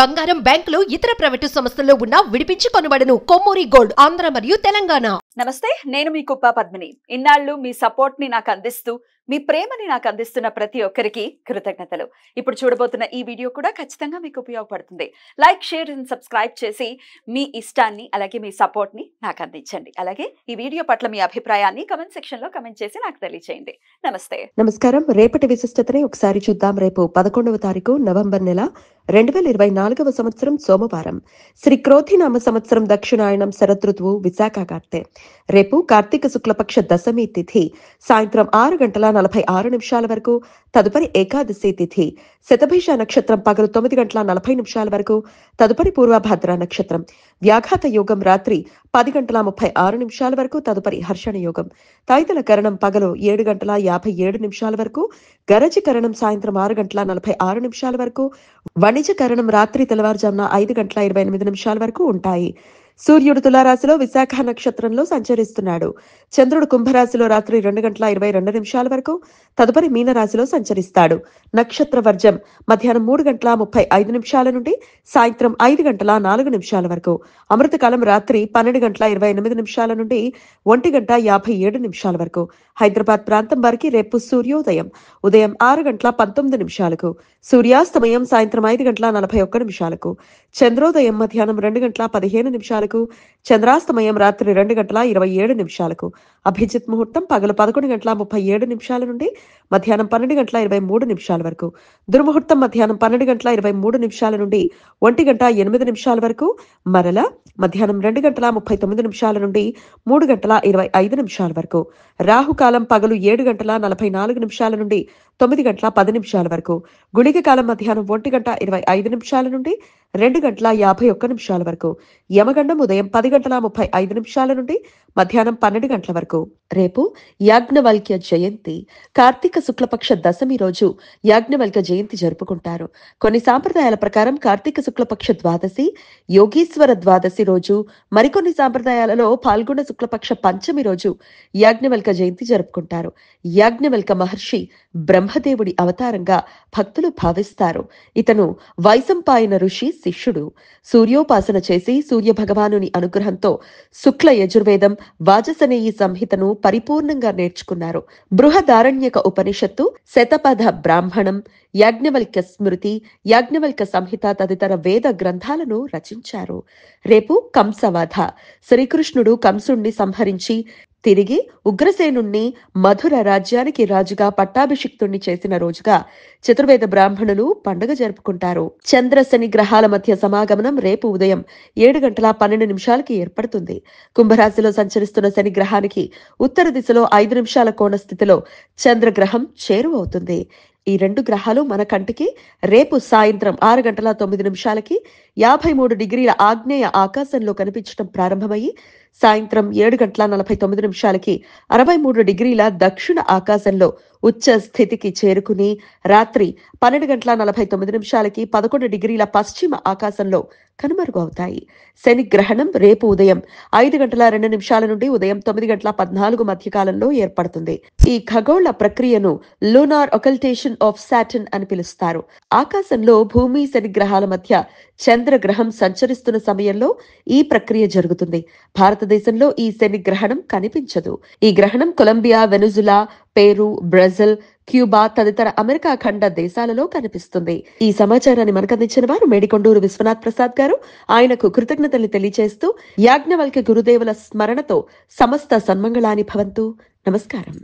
బంగారం బ్యాంకులు ఇతర ప్రైవేటు సంస్థల్లో ఉన్న విడిపించి కొనబడను కొమ్మూరి గోల్డ్ ఆంధ్ర మరియు తెలంగాణ నమస్తే నేను మీ కుప్ప పద్మిని ఇన్నాళ్ళు మీ సపోర్ట్ ని నాకు అందిస్తూ మీ ప్రేమని నాకు అందిస్తున్న ప్రతి ఒక్కరికి కృతజ్ఞతలు ఇప్పుడు చూడబోతున్న ఈ వీడియో కూడా ఖచ్చితంగా మీకు ఉపయోగపడుతుంది లైక్ షేర్ అండ్ సబ్స్క్రైబ్ చేసి మీ ఇష్టాన్ని అలాగే మీ సపోర్ట్ని నాకు అందించండి అలాగే ఈ వీడియో పట్ల మీ అభిప్రాయాన్ని కమెంట్ సెక్షన్ లో కమెంట్ చేసి నాకు తెలియజేయండి నమస్తే నమస్కారం రేపటి విశిష్టతనే ఒకసారి చూద్దాం రేపు పదకొండవ తారీఖు నవంబర్ నెల రెండు వేల ఇరవై నాలుగవ సంవత్సరం సోమవారం శ్రీ క్రోధినామ సంవత్సరం దక్షిణాయనం శరదృతువు విశాఖ కార్తె రేపు కార్తీక శుక్లపక్ష దశమి తిథి సాయంత్రం ఆరు గంటల నలభై ఆరు నిమిషాల వరకు తదుపరి ఏకాదశి తిథి శతభీష నక్షత్రం పగలు తొమ్మిది గంటల నలభై నిమిషాల వరకు తదుపరి పూర్వభద్ర నక్షత్రం వ్యాఘాత యోగం రాత్రి పది గంటల ముప్పై ఆరు నిమిషాల వరకు తదుపరి హర్షణ యోగం తైతల కరణం పగలు ఏడు గంటల యాభై ఏడు నిమిషాల వరకు గరజ కరణం సాయంత్రం ఆరు గంటల నలభై ఆరు నిమిషాల వరకు వణిజ కరణం రాత్రి తెల్లవారుజామున ఐదు గంటల ఇరవై ఎనిమిది నిమిషాల వరకు ఉంటాయి సూర్యుడు తులారాశిలో విశాఖ నక్షత్రంలో సంచరిస్తున్నాడు చంద్రుడు కుంభరాశిలో రాత్రి రెండు గంటల ఇరవై రెండు నిమిషాల వరకు తదుపరి మీనరాశిలో సంచరిస్తాడు నక్షత్ర వర్జం మధ్యాహ్నం మూడు గంటల ముప్పై ఐదు నిమిషాల నుండి సాయంత్రం ఐదు గంటల నాలుగు నిమిషాల వరకు అమృతకాలం రాత్రి పన్నెండు గంటల ఇరవై ఎనిమిది నిమిషాల నుండి ఒంటి గంట యాభై ఏడు నిమిషాల వరకు హైదరాబాద్ ప్రాంతం వారికి రేపు సూర్యోదయం ఉదయం ఆరు గంటల పంతొమ్మిది నిమిషాలకు సూర్యాస్తమయం సాయంత్రం ఐదు గంటల నలభై ఒక్క నిమిషాలకు చంద్రోదయం మధ్యాహ్నం రెండు గంటల పదిహేను నిమిషాలకు నిమిషాలకు చంద్రాస్తమయం రాత్రి రెండు గంటల ఇరవై ఏడు నిమిషాలకు అభిజిత్ ముహూర్తం పగలు పదకొండు గంటల ముప్పై ఏడు నిమిషాల నుండి మధ్యాహ్నం పన్నెండు గంటల ఇరవై మూడు నిమిషాల వరకు దుర్ముహూర్తం మధ్యాహ్నం పన్నెండు గంటల ఇరవై మూడు నిమిషాల నుండి ఒంటి గంట ఎనిమిది నిమిషాల వరకు మరల మధ్యాహ్నం రెండు గంటల ముప్పై తొమ్మిది నిమిషాల నుండి మూడు గంటల ఇరవై ఐదు నిమిషాల వరకు రాహుకాలం పగలు ఏడు గంటల నలభై నాలుగు నిమిషాల నుండి తొమ్మిది గంటల పది నిమిషాల వరకు గుళిక కాలం మధ్యాహ్నం ఒంటి గంట ఇరవై ఐదు నిమిషాల నుండి రెండు గంటల యాభై ఒక్క నిమిషాల వరకు యమగండం ఉదయం పది గంటల ముప్పై ఐదు నిమిషాల నుండి మధ్యాహ్నం పన్నెండు గంటల వరకు రేపు యాజ్ఞవల్క్య జయంతి కార్తీక శుక్లపక్ష దశమి రోజు యాజ్ఞవల్క్య జయంతి జరుపుకుంటారు కొన్ని సాంప్రదాయాల ప్రకారం కార్తీక శుక్లపక్ష ద్వాదశి యోగీశ్వర ద్వాదశి రోజు మరికొన్ని సాంప్రదాయాలలో పాల్గొన్న శుక్లపక్ష పంచమి రోజు యాజ్ఞవల్క జయంతి జరుపుకుంటారు యాజ్ఞవల్క మహర్షి బ్రహ్మ బ్రహ్మదేవుడి అవతారంగా భక్తులు భావిస్తారు ఇతను వైసంపాయన ఋషి శిష్యుడు సూర్యోపాసన చేసి సూర్యభగవానుని అనుగ్రహంతో శుక్ల యజుర్వేదం వాజసనేయి సంహితను పరిపూర్ణంగా నేర్చుకున్నారు బృహదారణ్యక ఉపనిషత్తు శతపథ బ్రాహ్మణం యాజ్ఞవల్క స్మృతి యాజ్ఞవల్క సంహిత తదితర వేద గ్రంథాలను రచించారు రేపు కంసవధ శ్రీకృష్ణుడు కంసుణ్ణి సంహరించి తిరిగి ఉగ్రసేనుణ్ణి మధుర రాజ్యానికి రాజుగా పట్టాభిషిక్తుణ్ణి చేసిన రోజుగా చతుర్వేద బ్రాహ్మణులు పండుగ జరుపుకుంటారు శని గ్రహాల మధ్య సమాగమనం రేపు ఉదయం ఏడు గంటల పన్నెండు నిమిషాలకి ఏర్పడుతుంది కుంభరాశిలో సంచరిస్తున్న శని గ్రహానికి ఉత్తర దిశలో ఐదు నిమిషాల కోణ స్థితిలో చంద్రగ్రహం చేరువవుతుంది ఈ రెండు గ్రహాలు మన కంటికి రేపు సాయంత్రం ఆరు గంటల తొమ్మిది నిమిషాలకి యాభై మూడు డిగ్రీల ఆగ్నేయ ఆకాశంలో కనిపించడం ప్రారంభమయ్యి సాయంత్రం ఏడు గంటల నలభై తొమ్మిది నిమిషాలకి అరవై మూడు డిగ్రీల దక్షిణ ఆకాశంలో ఉచ్చ స్థితికి చేరుకుని రాత్రి పన్నెండు గంటల నలభై తొమ్మిది నిమిషాలకి పదకొండు డిగ్రీల పశ్చిమ ఆకాశంలో కనుమరుగవుతాయి శని గ్రహణం రేపు ఉదయం ఐదు గంటల రెండు నిమిషాల నుండి ఉదయం తొమ్మిది గంటల పద్నాలుగు మధ్యకాలంలో ఏర్పడుతుంది ఈ ఖగోళ ప్రక్రియను లూనార్ ఒకల్టేషన్ ఆఫ్ సాటన్ అని పిలుస్తారు ఆకాశంలో భూమి శని గ్రహాల మధ్య చంద్రగ్రహం సంచరిస్తున్న సమయంలో ఈ ప్రక్రియ జరుగుతుంది భారతదేశంలో ఈ శని గ్రహణం కనిపించదు ఈ గ్రహణం కొలంబియా వెనుజులా పేరు బ్రెజిల్ క్యూబా తదితర అమెరికా ఖండ దేశాలలో కనిపిస్తుంది ఈ సమాచారాన్ని మనకందించిన వారు మేడికొండూరు విశ్వనాథ్ ప్రసాద్ గారు ఆయనకు కృతజ్ఞతలు తెలియజేస్తూ యాజ్ఞవల్క్య గురుదేవుల స్మరణతో సమస్త సన్మంగళాని భవంతు నమస్కారం